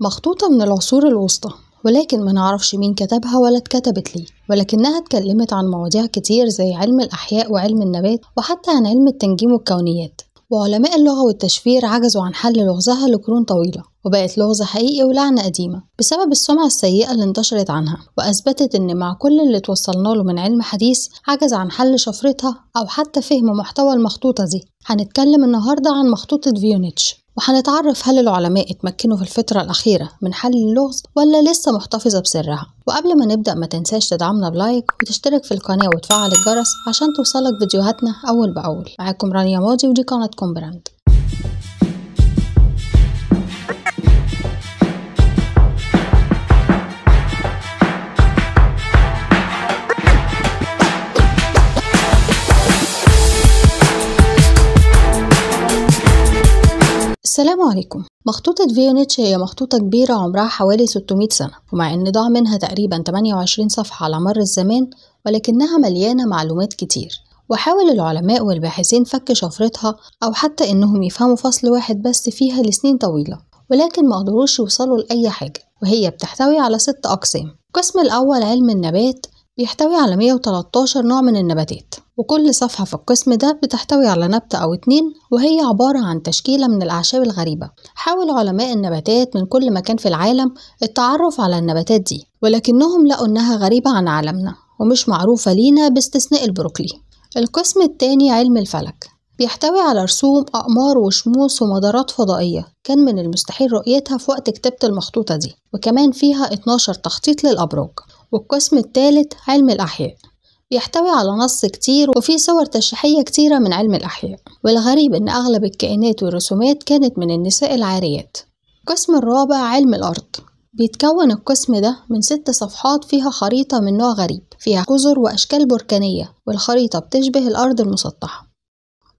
مخطوطة من العصور الوسطى ولكن ما نعرفش مين كتبها ولا اتكتبت ليه ولكنها اتكلمت عن مواضيع كتير زي علم الأحياء وعلم النبات وحتى عن علم التنجيم والكونيات وعلماء اللغة والتشفير عجزوا عن حل لغزها لقرون طويلة وبقت لغز حقيقي ولعنة قديمة بسبب السمعة السيئة اللي انتشرت عنها وأثبتت إن مع كل اللي توصلنا له من علم حديث عجز عن حل شفرتها أو حتى فهم محتوى المخطوطة دي هنتكلم النهاردة عن مخطوطة فيونيتش وحنتعرف هل العلماء اتمكنوا في الفترة الأخيرة من حل اللغز ولا لسه محتفظة بسرها وقبل ما نبدأ ما تنساش تدعمنا بلايك وتشترك في القناة وتفعل الجرس عشان توصلك فيديوهاتنا أول بأول معاكم رانيا ماضي ودي قناة كومبراند السلام عليكم مخطوطة فيونيتش هي مخطوطة كبيرة عمرها حوالي 600 سنة ومع إن ضاع منها تقريبا 28 صفحة على مر الزمان ولكنها مليانة معلومات كتير وحاول العلماء والباحثين فك شفرتها أو حتى إنهم يفهموا فصل واحد بس فيها لسنين طويلة ولكن ما قدروش يوصلوا لأي حاجة وهي بتحتوي على ست أقسام القسم الأول علم النبات بيحتوي على 113 نوع من النباتات وكل صفحة في القسم ده بتحتوي على نبتة أو اتنين وهي عبارة عن تشكيلة من الأعشاب الغريبة حاول علماء النباتات من كل مكان في العالم التعرف على النباتات دي ولكنهم لقوا إنها غريبة عن عالمنا ومش معروفة لينا باستثناء البروكلي القسم التاني علم الفلك بيحتوي على رسوم أقمار وشموس ومدارات فضائية كان من المستحيل رؤيتها في وقت كتابة المخطوطة دي وكمان فيها 12 تخطيط للأبراج والقسم الثالث علم الأحياء بيحتوي على نص كتير وفيه صور تشريحية كتيرة من علم الأحياء والغريب إن أغلب الكائنات والرسومات كانت من النساء العاريات القسم الرابع علم الأرض بيتكون القسم ده من ست صفحات فيها خريطة من نوع غريب فيها جزر وأشكال بركانية والخريطة بتشبه الأرض المسطحة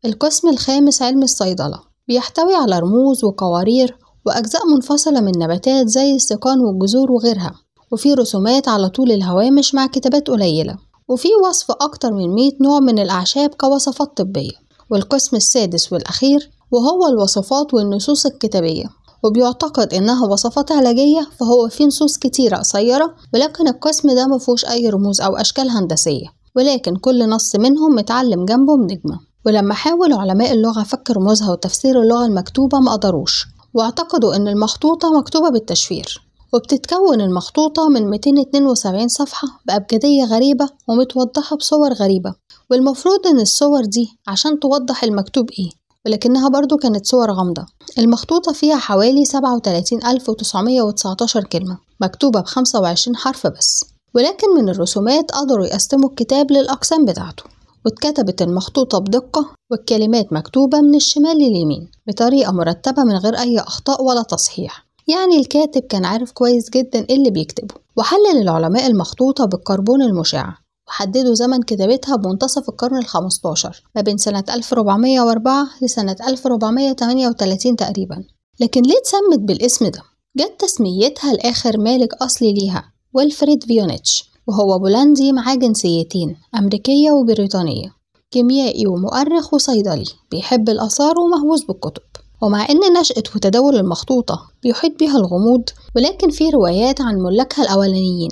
القسم الخامس علم الصيدلة بيحتوي على رموز وقوارير وأجزاء منفصلة من نباتات زي السكان والجذور وغيرها وفي رسومات على طول الهوامش مع كتابات قليلة وفي وصف أكتر من 100 نوع من الأعشاب كوصفات طبية والقسم السادس والأخير وهو الوصفات والنصوص الكتابية وبيعتقد إنها وصفات علاجية فهو في نصوص كتيرة قصيرة ولكن القسم ده مفهوش أي رموز أو أشكال هندسية ولكن كل نص منهم متعلم جنبه بنجمة ولما حاولوا علماء اللغة فك رموزها وتفسير اللغة المكتوبة مقدروش واعتقدوا إن المخطوطة مكتوبة بالتشفير وبتتكون المخطوطة من 272 صفحة بأبجدية غريبة ومتوضحة بصور غريبة والمفروض إن الصور دي عشان توضح المكتوب إيه ولكنها برضو كانت صور غامضة المخطوطة فيها حوالي 37919 كلمة مكتوبة ب 25 حرف بس ولكن من الرسومات قدروا يقسموا الكتاب للأقسام بتاعته واتكتبت المخطوطة بدقة والكلمات مكتوبة من الشمال لليمين بطريقة مرتبة من غير أي أخطاء ولا تصحيح يعني الكاتب كان عارف كويس جدا إيه اللي بيكتبه وحلل العلماء المخطوطة بالكربون المشع وحددوا زمن كتابتها بمنتصف القرن ال15 ما بين سنة 1404 لسنة 1438 تقريبا لكن ليه اتسمت بالاسم ده؟ جت تسميتها لآخر مالك أصلي ليها ويلفريد فيونيتش وهو بولندي معاه جنسيتين أمريكية وبريطانية كيميائي ومؤرخ وصيدلي بيحب الآثار ومهووس بالكتب ومع أن نشأة وتداول المخطوطة بيحيط بها الغموض ولكن في روايات عن ملاكها الأولانيين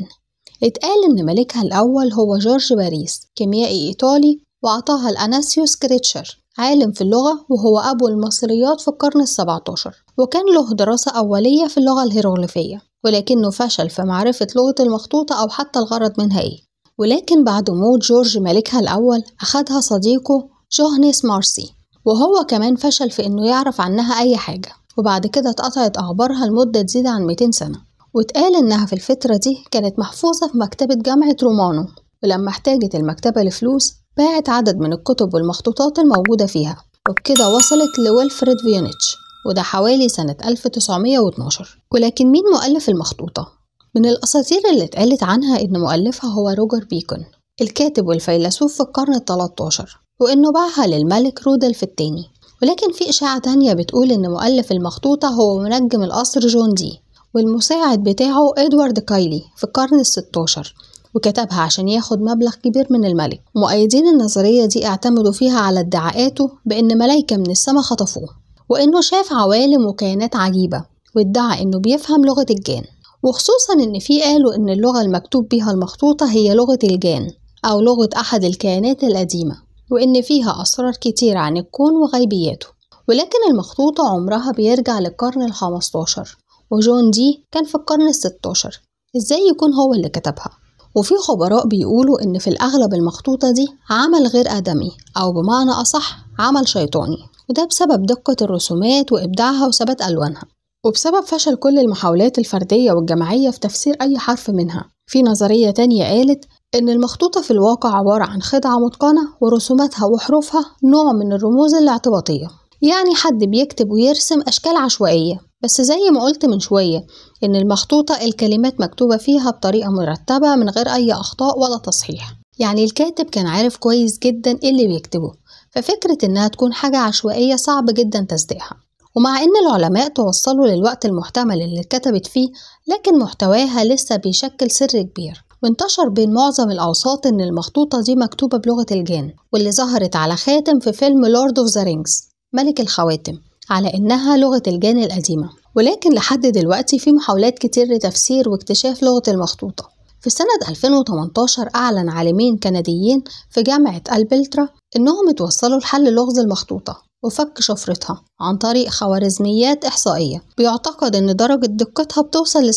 اتقال إن ملكها الأول هو جورج باريس كيميائي إيطالي وأعطاها لأناسيوس كريتشر عالم في اللغة وهو أبو المصريات في القرن السبعة عشر وكان له دراسة أولية في اللغة الهيروغليفية ولكنه فشل في معرفة لغة المخطوطة أو حتى الغرض منها إيه ولكن بعد موت جورج ملكها الأول أخدها صديقه جوهنيس مارسي وهو كمان فشل في إنه يعرف عنها أي حاجة وبعد كده اتقطعت أخبارها لمدة تزيد عن 200 سنة واتقال إنها في الفترة دي كانت محفوظة في مكتبة جامعة رومانو ولما احتاجت المكتبة لفلوس باعت عدد من الكتب والمخطوطات الموجودة فيها وبكده وصلت لويلفريد فيونيتش وده حوالي سنة 1912 ولكن مين مؤلف المخطوطة؟ من الأساطير اللي اتقالت عنها إن مؤلفها هو روجر بيكون الكاتب والفيلسوف في القرن 13 وإنه باعها للملك رودلف الثاني ولكن في إشاعة تانية بتقول إن مؤلف المخطوطة هو منجم القصر جون دي والمساعد بتاعه إدوارد كايلي في القرن الستاشر وكتبها عشان ياخد مبلغ كبير من الملك مؤيدين النظرية دي اعتمدوا فيها على ادعاءاته بأن ملايكة من السماء خطفوه وإنه شاف عوالم وكيانات عجيبة وادعى إنه بيفهم لغة الجان وخصوصا إن في قالوا إن اللغة المكتوب بيها المخطوطة هي لغة الجان أو لغة أحد الكيانات القديمة وإن فيها أسرار كتير عن الكون وغيبياته ولكن المخطوطة عمرها بيرجع للقرن الخمستاشر وجون دي كان في القرن الستاشر إزاي يكون هو اللي كتبها؟ وفي خبراء بيقولوا إن في الأغلب المخطوطة دي عمل غير آدمي أو بمعنى أصح عمل شيطاني وده بسبب دقة الرسومات وإبداعها وثبات ألوانها وبسبب فشل كل المحاولات الفردية والجماعية في تفسير أي حرف منها في نظرية تانية قالت إن المخطوطة في الواقع عبارة عن خدعة متقنة ورسوماتها وحروفها نوع من الرموز الاعتباطية يعني حد بيكتب ويرسم أشكال عشوائية بس زي ما قلت من شوية إن المخطوطة الكلمات مكتوبة فيها بطريقة مرتبة من غير أي أخطاء ولا تصحيح يعني الكاتب كان عارف كويس جدا اللي بيكتبه ففكرة إنها تكون حاجة عشوائية صعب جدا تصديقها ومع إن العلماء توصلوا للوقت المحتمل اللي اتكتبت فيه لكن محتواها لسه بيشكل سر كبير وانتشر بين معظم الأوساط إن المخطوطة دي مكتوبة بلغة الجان واللي ظهرت على خاتم في فيلم لورد أوف ذا رينجز ملك الخواتم على إنها لغة الجان القديمة ولكن لحد دلوقتي في محاولات كتير لتفسير واكتشاف لغة المخطوطة في سنة 2018 أعلن عالمين كنديين في جامعة ألبلترا إنهم اتوصلوا لحل لغز المخطوطة وفك شفرتها عن طريق خوارزميات إحصائية بيعتقد إن درجة دقتها بتوصل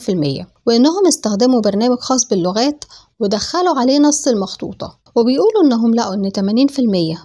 في 97% وإنهم استخدموا برنامج خاص باللغات ودخلوا عليه نص المخطوطة وبيقولوا إنهم لقوا إن 80%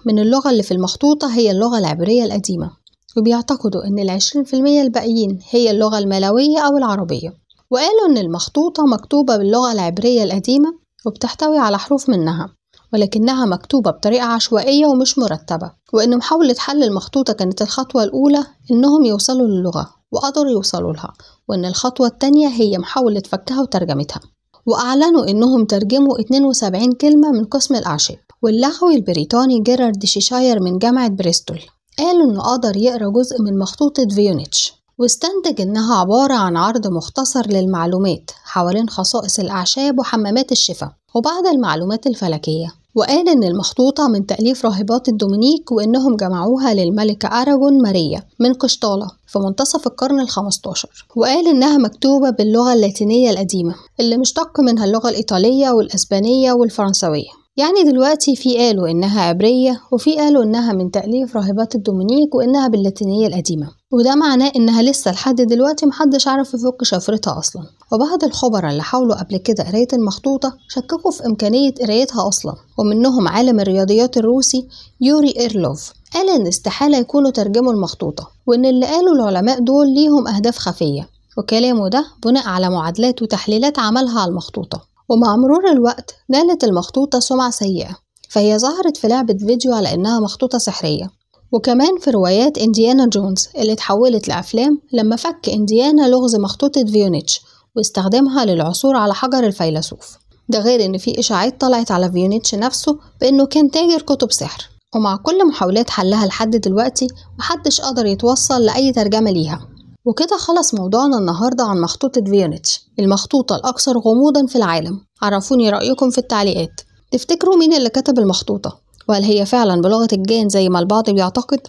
من اللغة اللي في المخطوطة هي اللغة العبرية القديمة وبيعتقدوا إن العشرين في المية الباقيين هي اللغة الملاوية أو العربية وقالوا إن المخطوطة مكتوبة باللغة العبرية القديمة وبتحتوي على حروف منها ولكنها مكتوبة بطريقة عشوائية ومش مرتبة وإن محاولة حل المخطوطة كانت الخطوة الأولى إنهم يوصلوا للغة وقدروا يوصلوا لها وإن الخطوة الثانية هي محاولة فكها وترجمتها وأعلنوا إنهم ترجموا 72 كلمة من قسم الأعشاب واللغوي البريطاني جيرارد شيشاير من جامعة بريستول قال إنه قدر يقرأ جزء من مخطوطة فيونيتش واستنتج إنها عبارة عن عرض مختصر للمعلومات حوالين خصائص الأعشاب وحمامات الشفاء وبعض المعلومات الفلكية وقال إن المخطوطة من تأليف راهبات الدومينيك وإنهم جمعوها للملكة أراجون ماريا من قشطالة في منتصف القرن ال15 وقال إنها مكتوبة باللغة اللاتينية القديمة اللي مشتق منها اللغة الإيطالية والأسبانية والفرنسوية يعني دلوقتي في قالوا إنها عبرية وفي قالوا إنها من تأليف راهبات الدومينيك وإنها باللاتينية القديمة وده معناه إنها لسه لحد دلوقتي محدش عارف يفك شفرتها أصلا وبعض الخبراء اللي حاولوا قبل كده قراية المخطوطة شككوا في إمكانية قرايتها أصلا ومنهم عالم الرياضيات الروسي يوري إيرلوف قال إن استحالة يكونوا ترجموا المخطوطة وإن اللي قالوا العلماء دول ليهم أهداف خفية وكلامه ده بناء على معادلات وتحليلات عملها على المخطوطة ومع مرور الوقت نالت المخطوطة سمعة سيئة فهي ظهرت في لعبة فيديو على إنها مخطوطة سحرية وكمان في روايات إنديانا جونز اللي اتحولت لأفلام لما فك إنديانا لغز مخطوطة فيونيتش واستخدمها للعثور على حجر الفيلسوف ده غير إن في إشاعات طلعت على فيونيتش نفسه بإنه كان تاجر كتب سحر ومع كل محاولات حلها لحد دلوقتي محدش قدر يتوصل لأي ترجمة ليها وكده خلص موضوعنا النهاردة عن مخطوطة فيونيتش المخطوطة الأكثر غموضا في العالم عرفوني رأيكم في التعليقات تفتكروا مين اللي كتب المخطوطة وهل هي فعلا بلغة الجان زي ما البعض بيعتقد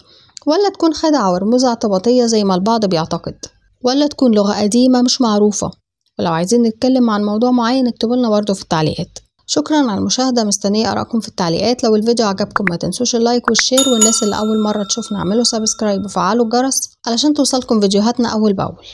ولا تكون خدعة ورموز اعتباطية زي ما البعض بيعتقد ولا تكون لغة قديمة مش معروفة ولو عايزين نتكلم عن موضوع معين اكتبولنا برضه في التعليقات شكرا على المشاهدة مستنية أراءكم في التعليقات لو الفيديو عجبكم ما تنسوش اللايك والشير والناس اللي أول مرة تشوفنا اعملوا سبسكرايب وفعلوا الجرس علشان توصلكم فيديوهاتنا أول بأول